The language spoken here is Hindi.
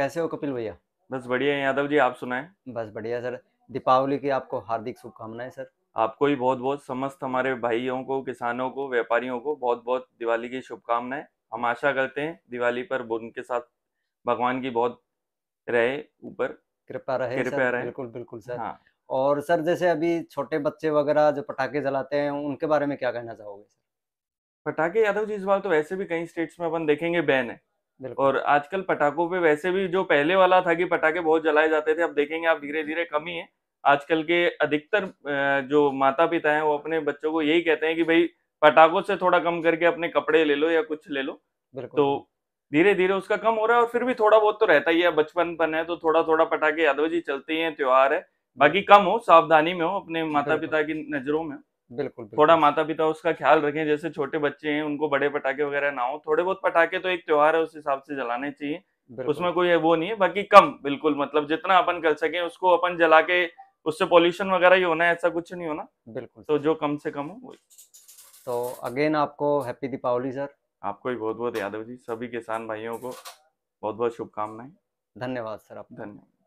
कैसे हो कपिल भैया बस बढ़िया है यादव जी आप सुनाए बस बढ़िया सर दीपावली की आपको हार्दिक शुभकामनाएं सर आपको ही बहुत बहुत समस्त हमारे भाइयों को किसानों को व्यापारियों को बहुत बहुत दिवाली की शुभकामनाएं हम आशा करते हैं दिवाली पर उनके साथ भगवान की बहुत रहे ऊपर कृपा रहे कृपया रहे बिल्कुल बिल्कुल सर हाँ और सर जैसे अभी छोटे बच्चे वगैरह जो पटाखे जलाते हैं उनके बारे में क्या कहना चाहोगे सर पटाखे यादव जी इस बार तो वैसे भी कई स्टेट्स में अपन देखेंगे बैन है और आजकल पटाखों पे वैसे भी जो पहले वाला था कि पटाखे बहुत जलाए जाते थे अब देखेंगे आप धीरे धीरे कमी है आजकल के अधिकतर जो माता पिता हैं वो अपने बच्चों को यही कहते हैं कि भाई पटाखों से थोड़ा कम करके अपने कपड़े ले लो या कुछ ले लो तो धीरे धीरे उसका कम हो रहा है और फिर भी थोड़ा बहुत तो रहता ही है बचपनपन है तो थोड़ा थोड़ा पटाखे यादव जी चलते ही हैं त्योहार है बाकी कम हो सावधानी में हो अपने माता पिता की नजरों में बिल्कुल, बिल्कुल थोड़ा माता पिता उसका ख्याल रखें जैसे छोटे बच्चे हैं उनको बड़े पटाखे वगैरह ना हो थोड़े बहुत पटाखे तो एक त्योहार है उस हिसाब से जलाने चाहिए उसमें कोई वो नहीं है बाकी कम बिल्कुल मतलब जितना अपन कर सके उसको अपन जला के उससे पॉल्यूशन वगैरह ही होना है ऐसा कुछ नहीं होना बिल्कुल तो जो कम से कम हो वही तो अगेन आपको हैप्पी दीपावली सर आपको भी बहुत बहुत यादव जी सभी किसान भाइयों को बहुत बहुत शुभकामनाएं धन्यवाद सर आप धन्यवाद